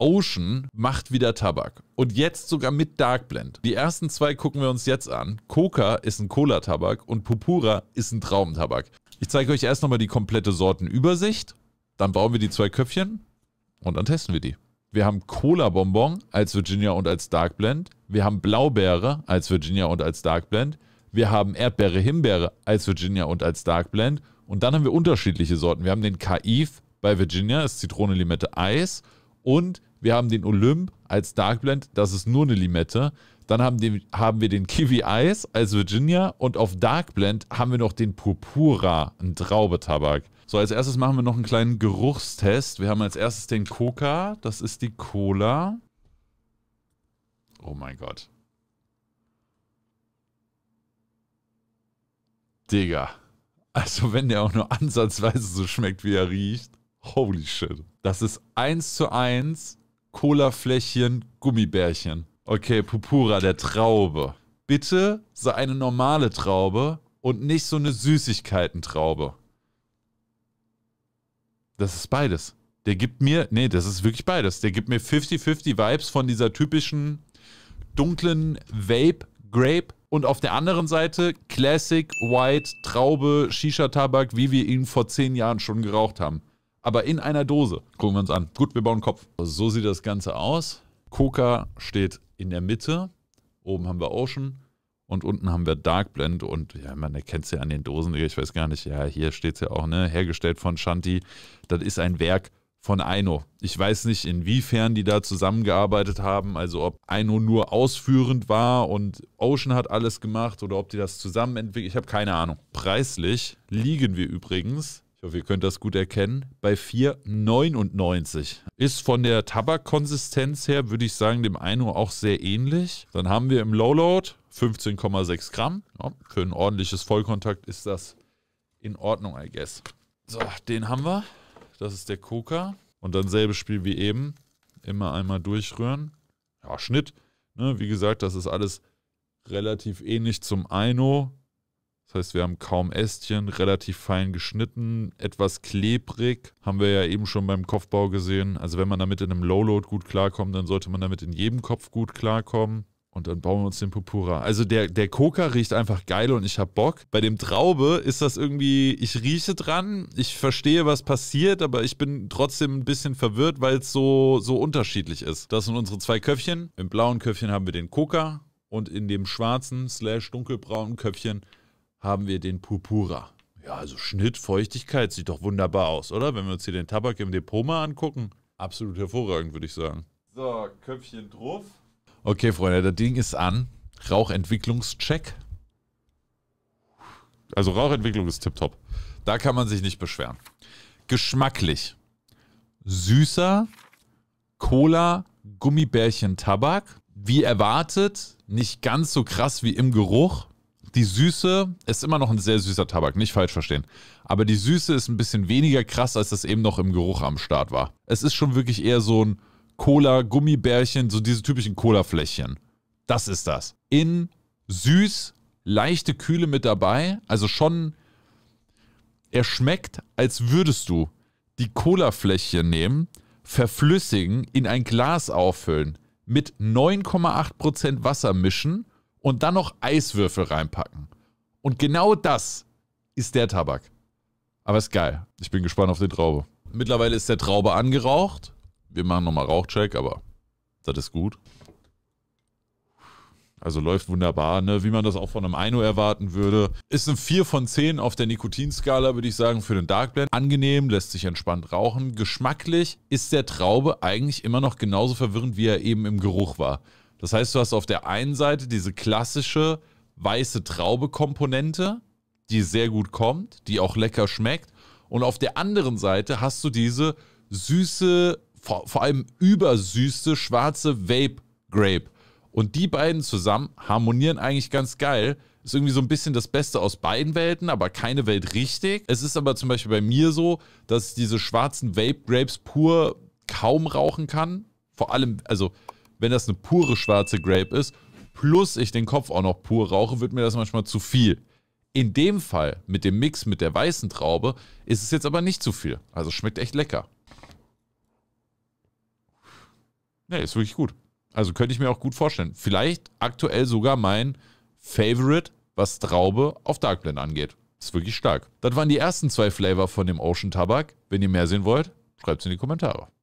Ocean macht wieder Tabak. Und jetzt sogar mit Dark Blend. Die ersten zwei gucken wir uns jetzt an. Coca ist ein Cola-Tabak und Pupura ist ein Traubentabak. Ich zeige euch erst nochmal die komplette Sortenübersicht. Dann bauen wir die zwei Köpfchen und dann testen wir die. Wir haben Cola-Bonbon als Virginia und als Dark Blend. Wir haben Blaubeere als Virginia und als Dark Blend. Wir haben Erdbeere-Himbeere als Virginia und als Dark Blend. Und dann haben wir unterschiedliche Sorten. Wir haben den Kaif bei Virginia, ist Zitrone, Limette, Eis. Und wir haben den Olymp als Darkblend, das ist nur eine Limette. Dann haben, die, haben wir den Kiwi Ice als Virginia und auf Darkblend haben wir noch den Purpura, ein Traubetabak. So, als erstes machen wir noch einen kleinen Geruchstest. Wir haben als erstes den Coca, das ist die Cola. Oh mein Gott. Digga. Also, wenn der auch nur ansatzweise so schmeckt, wie er riecht. Holy shit. Das ist eins zu eins Colafläschchen, Gummibärchen. Okay, Pupura, der Traube. Bitte sei eine normale Traube und nicht so eine Süßigkeiten-Traube. Das ist beides. Der gibt mir, nee, das ist wirklich beides. Der gibt mir 50-50 Vibes von dieser typischen dunklen Vape, Grape und auf der anderen Seite Classic White Traube Shisha Tabak, wie wir ihn vor zehn Jahren schon geraucht haben aber in einer Dose. Gucken wir uns an. Gut, wir bauen einen Kopf. So sieht das Ganze aus. Coca steht in der Mitte. Oben haben wir Ocean und unten haben wir Dark Blend. Und ja, man erkennt es ja an den Dosen. Ich weiß gar nicht. Ja, hier steht es ja auch, ne? Hergestellt von Shanti. Das ist ein Werk von Aino. Ich weiß nicht, inwiefern die da zusammengearbeitet haben, also ob Aino nur ausführend war und Ocean hat alles gemacht oder ob die das zusammen entwickelt. Ich habe keine Ahnung. Preislich liegen wir übrigens ich hoffe, ihr könnt das gut erkennen. Bei 4,99 ist von der Tabakkonsistenz her, würde ich sagen, dem Eino auch sehr ähnlich. Dann haben wir im Lowload 15,6 Gramm. Ja, für ein ordentliches Vollkontakt ist das in Ordnung, I guess. So, den haben wir. Das ist der Coca. Und dann selbes Spiel wie eben. Immer einmal durchrühren. Ja, Schnitt. Ne, wie gesagt, das ist alles relativ ähnlich zum Aino. Das heißt, wir haben kaum Ästchen, relativ fein geschnitten, etwas klebrig. Haben wir ja eben schon beim Kopfbau gesehen. Also wenn man damit in einem Lowload gut klarkommt, dann sollte man damit in jedem Kopf gut klarkommen. Und dann bauen wir uns den Pupura. Also der, der Coca riecht einfach geil und ich hab Bock. Bei dem Traube ist das irgendwie, ich rieche dran, ich verstehe, was passiert, aber ich bin trotzdem ein bisschen verwirrt, weil es so, so unterschiedlich ist. Das sind unsere zwei Köpfchen. Im blauen Köpfchen haben wir den Coca und in dem schwarzen slash dunkelbraunen Köpfchen haben wir den Purpura. Ja, also Schnitt, Feuchtigkeit sieht doch wunderbar aus, oder? Wenn wir uns hier den Tabak im Depot mal angucken. Absolut hervorragend, würde ich sagen. So, Köpfchen drauf. Okay, Freunde, das Ding ist an. Rauchentwicklungscheck. Also Rauchentwicklung ist tipptopp. Da kann man sich nicht beschweren. Geschmacklich. Süßer Cola, Gummibärchen, Tabak. Wie erwartet, nicht ganz so krass wie im Geruch. Die Süße ist immer noch ein sehr süßer Tabak, nicht falsch verstehen. Aber die Süße ist ein bisschen weniger krass, als das eben noch im Geruch am Start war. Es ist schon wirklich eher so ein Cola-Gummibärchen, so diese typischen Cola-Fläschchen. Das ist das. In süß, leichte Kühle mit dabei. Also schon, er schmeckt, als würdest du die Cola-Fläschchen nehmen, verflüssigen, in ein Glas auffüllen, mit 9,8% Wasser mischen und dann noch Eiswürfel reinpacken. Und genau das ist der Tabak. Aber ist geil. Ich bin gespannt auf den Traube. Mittlerweile ist der Traube angeraucht. Wir machen nochmal Rauchcheck, aber das ist gut. Also läuft wunderbar, ne? wie man das auch von einem Aino erwarten würde. Ist ein 4 von 10 auf der Nikotinskala, würde ich sagen, für den Dark Blend. Angenehm, lässt sich entspannt rauchen. Geschmacklich ist der Traube eigentlich immer noch genauso verwirrend, wie er eben im Geruch war. Das heißt, du hast auf der einen Seite diese klassische weiße Traube-Komponente, die sehr gut kommt, die auch lecker schmeckt. Und auf der anderen Seite hast du diese süße, vor, vor allem übersüße schwarze Vape Grape. Und die beiden zusammen harmonieren eigentlich ganz geil. Ist irgendwie so ein bisschen das Beste aus beiden Welten, aber keine Welt richtig. Es ist aber zum Beispiel bei mir so, dass ich diese schwarzen Vape Grapes pur kaum rauchen kann. Vor allem, also wenn das eine pure schwarze Grape ist, plus ich den Kopf auch noch pur rauche, wird mir das manchmal zu viel. In dem Fall mit dem Mix mit der weißen Traube ist es jetzt aber nicht zu viel. Also schmeckt echt lecker. Ne, ist wirklich gut. Also könnte ich mir auch gut vorstellen. Vielleicht aktuell sogar mein Favorite, was Traube auf Dark Blend angeht. Ist wirklich stark. Das waren die ersten zwei Flavor von dem Ocean Tabak. Wenn ihr mehr sehen wollt, schreibt es in die Kommentare.